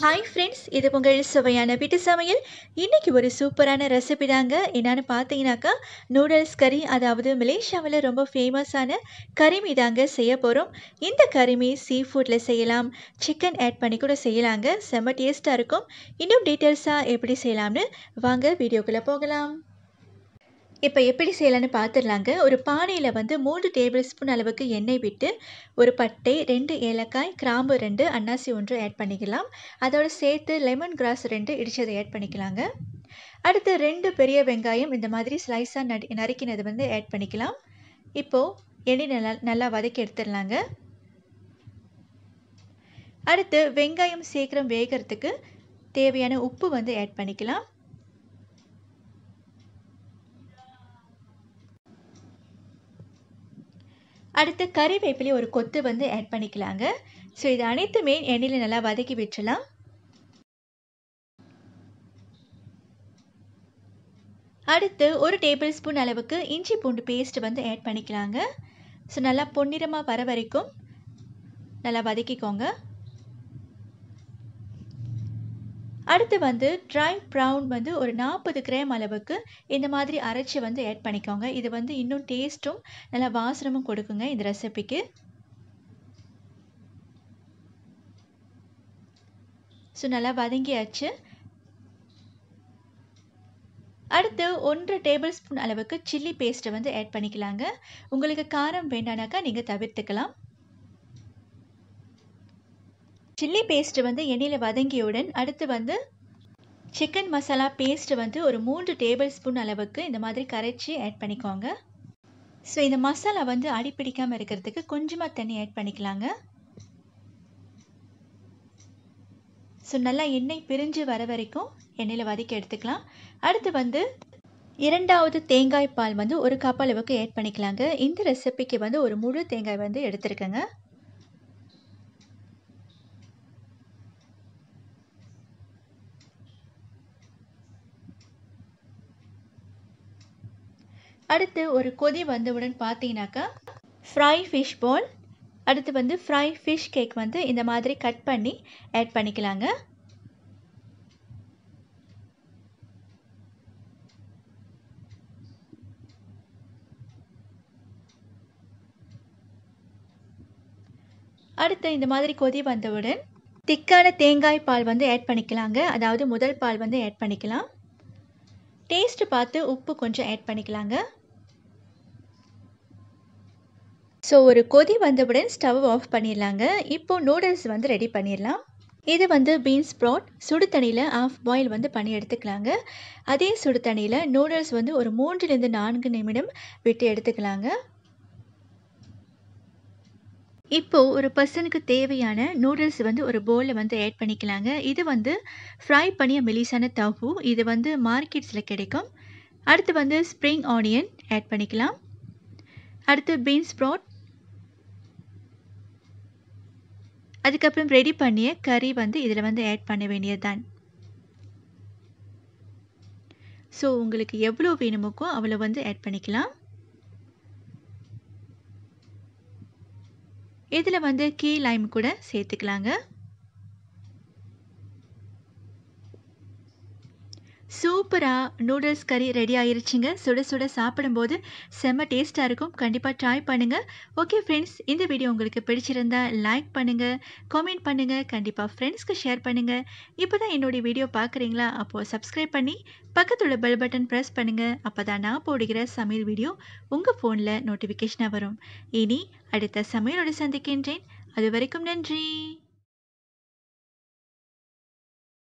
hi friends இது உங்கள் சுவையான வீட்டு சமையல் இன்றைக்கி ஒரு சூப்பரான ரெசிபி தாங்க என்னன்னு பார்த்தீங்கன்னாக்கா நூடுல்ஸ் கறி அதாவது மலேசியாவில் ரொம்ப ஃபேமஸான கறிமி தாங்க செய்ய போகிறோம் இந்த கறிமி சீ ஃபுட்டில் செய்யலாம் சிக்கன் ஆட் பண்ணி கூட செய்யலாங்க செம்ம டேஸ்ட்டாக இருக்கும் இன்னும் டீட்டெயில்ஸாக எப்படி செய்யலாம்னு வாங்க வீடியோக்குள்ளே போகலாம் இப்போ எப்படி செய்யலான்னு பார்த்துடலாங்க ஒரு பானையில் வந்து மூன்று டேபிள் ஸ்பூன் அளவுக்கு எண்ணெய் விட்டு ஒரு பட்டை ரெண்டு ஏலக்காய் கிராம்பு ரெண்டு அன்னாசி ஒன்று ஆட் பண்ணிக்கலாம் அதோடு சேர்த்து லெமன் கிராஸ் ரெண்டு இடித்ததை ஆட் பண்ணிக்கலாங்க அடுத்து ரெண்டு பெரிய வெங்காயம் இந்த மாதிரி ஸ்லைஸாக நடி நறுக்கினது வந்து ஆட் பண்ணிக்கலாம் இப்போது எண்ணெய் நல்லா நல்லா வதக்கி எடுத்துடலாங்க அடுத்து வெங்காயம் சீக்கிரம் வேகிறதுக்கு தேவையான உப்பு வந்து ஆட் பண்ணிக்கலாம் அடுத்து கறிவேப்பிலை ஒரு கொத்து வந்து ஆட் பண்ணிக்கலாங்க ஸோ இது அனைத்துமே எண்ணெயில் நல்லா வதக்கி விட்டுலாம் அடுத்து ஒரு டேபிள் ஸ்பூன் அளவுக்கு இஞ்சி பூண்டு பேஸ்ட் வந்து ஆட் பண்ணிக்கலாங்க ஸோ நல்லா பொன்னிறமாக வர வரைக்கும் நல்லா வதக்கிக்கோங்க அடுத்து வந்து ட்ரை ப்ரவுன் வந்து ஒரு நாற்பது கிராம் அளவுக்கு இந்த மாதிரி அரைச்சி வந்து ஆட் பண்ணிக்கோங்க இது வந்து இன்னும் டேஸ்ட்டும் நல்லா வாசனமும் கொடுக்குங்க இந்த ரெசிபிக்கு ஸோ நல்லா வதங்கியாச்சு அடுத்து ஒன்று டேபிள் ஸ்பூன் அளவுக்கு சில்லி பேஸ்ட்டை வந்து ஆட் பண்ணிக்கலாங்க உங்களுக்கு காரம் வேண்டானாக்கா நீங்கள் தவிர்த்துக்கலாம் சில்லி பேஸ்ட்டு வந்து எண்ணெயில் வதங்கியவுடன் அடுத்து வந்து சிக்கன் மசாலா பேஸ்ட் வந்து ஒரு மூன்று டேபிள் ஸ்பூன் அளவுக்கு இந்த மாதிரி கரைச்சி ஆட் பண்ணிக்கோங்க ஸோ இந்த மசாலா வந்து அடிப்பிடிக்காமல் இருக்கிறதுக்கு கொஞ்சமாக தண்ணி ஆட் பண்ணிக்கலாங்க ஸோ நல்லா எண்ணெய் பிரிஞ்சு வர வரைக்கும் எண்ணெயில் வதக்கி எடுத்துக்கலாம் அடுத்து வந்து இரண்டாவது தேங்காய் பால் வந்து ஒரு கப் அளவுக்கு ஆட் பண்ணிக்கலாங்க இந்த ரெசிபிக்கு வந்து ஒரு முழு தேங்காய் வந்து எடுத்துருக்கேங்க அடுத்து ஒரு கொதி வந்தவுடன் பார்த்தீங்கன்னாக்கா ஃப்ரை ஃபிஷ் போல் அடுத்து வந்து ஃப்ரை ஃபிஷ் கேக் வந்து இந்த மாதிரி கட் பண்ணி ஆட் பண்ணிக்கலாங்க அடுத்து இந்த மாதிரி கொதி வந்தவுடன் திக்கான தேங்காய் பால் வந்து ஆட் பண்ணிக்கலாங்க அதாவது முதல் பால் வந்து ஆட் பண்ணிக்கலாம் டேஸ்ட்டு பார்த்து உப்பு கொஞ்சம் ஆட் பண்ணிக்கலாங்க ஸோ ஒரு கொதி வந்தவுடன் ஸ்டவ் ஆஃப் பண்ணிடலாங்க இப்போது நூடுல்ஸ் வந்து ரெடி பண்ணிடலாம் இது வந்து பீன்ஸ் ப்ராட் சுடு தண்ணியில் ஆஃப் பாயில் வந்து பண்ணி எடுத்துக்கலாங்க அதே சுடு தண்ணியில் நூடுல்ஸ் வந்து ஒரு மூன்றிலிருந்து நான்கு நிமிடம் விட்டு எடுத்துக்கலாங்க இப்போது ஒரு பர்சனுக்கு தேவையான நூடுல்ஸ் வந்து ஒரு போலில் வந்து ஆட் பண்ணிக்கலாங்க இது வந்து ஃப்ரை பண்ணிய மெலிசான தவு இது வந்து மார்க்கெட்ஸில் கிடைக்கும் அடுத்து வந்து ஸ்ப்ரிங் ஆனியன் ஆட் பண்ணிக்கலாம் அடுத்து பீன்ஸ் ப்ராட் அதுக்கப்புறம் ரெடி பண்ணிய கறி வந்து இதில் வந்து ஆட் பண்ண வேண்டியது தான் ஸோ உங்களுக்கு எவ்வளோ வேணுமோக்கோ அவ்வளோ வந்து ஆட் பண்ணிக்கலாம் இதில் வந்து கீ லைம் கூட சேர்த்துக்கலாங்க சூப்பராக நூடுல்ஸ் கறி ரெடி ஆயிருச்சுங்க சுட சுட சாப்பிடும்போது செம்ம டேஸ்ட்டாக இருக்கும் கண்டிப்பாக ட்ரை பண்ணுங்கள் ஓகே ஃப்ரெண்ட்ஸ் இந்த வீடியோ உங்களுக்கு பிடிச்சிருந்தா லைக் பண்ணுங்கள் காமெண்ட் பண்ணுங்கள் கண்டிப்பாக ஃப்ரெண்ட்ஸ்க்கு ஷேர் பண்ணுங்கள் இப்போ தான் என்னுடைய வீடியோ பார்க்குறீங்களா அப்போது சப்ஸ்கிரைப் பண்ணி உள்ள பெல் பட்டன் ப்ரெஸ் பண்ணுங்கள் அப்போ தான் நான் போடுகிற சமையல் வீடியோ உங்கள் ஃபோனில் நோட்டிஃபிகேஷனாக வரும் இனி அடுத்த சமையலோடு சந்திக்கின்றேன் அது வரைக்கும் நன்றி